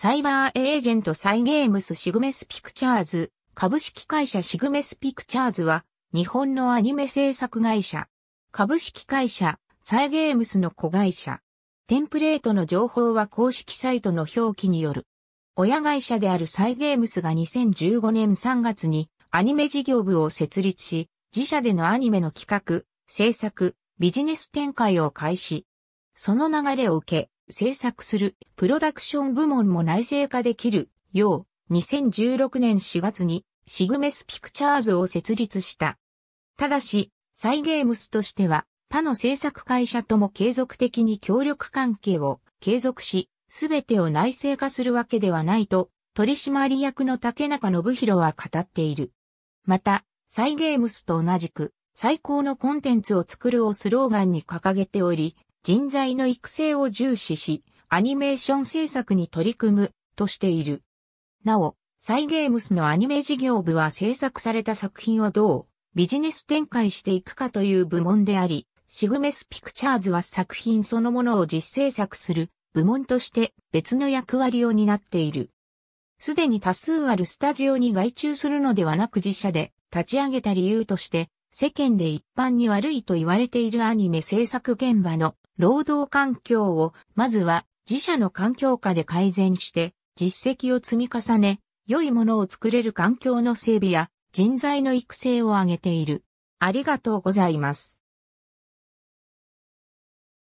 サイバーエージェントサイゲームスシグメスピクチャーズ、株式会社シグメスピクチャーズは、日本のアニメ制作会社。株式会社、サイゲームスの子会社。テンプレートの情報は公式サイトの表記による。親会社であるサイゲームスが2015年3月にアニメ事業部を設立し、自社でのアニメの企画、制作、ビジネス展開を開始。その流れを受け、制作するプロダクション部門も内製化できるよう、2016年4月にシグメスピクチャーズを設立した。ただし、サイゲームスとしては、他の制作会社とも継続的に協力関係を継続し、すべてを内製化するわけではないと、取締役の竹中信弘は語っている。また、サイゲームスと同じく、最高のコンテンツを作るをスローガンに掲げており、人材の育成を重視し、アニメーション制作に取り組むとしている。なお、サイゲームスのアニメ事業部は制作された作品をどうビジネス展開していくかという部門であり、シグメスピクチャーズは作品そのものを実制作する部門として別の役割を担っている。すでに多数あるスタジオに外注するのではなく自社で立ち上げた理由として世間で一般に悪いと言われているアニメ制作現場の労働環境を、まずは自社の環境下で改善して、実績を積み重ね、良いものを作れる環境の整備や人材の育成を挙げている。ありがとうございます。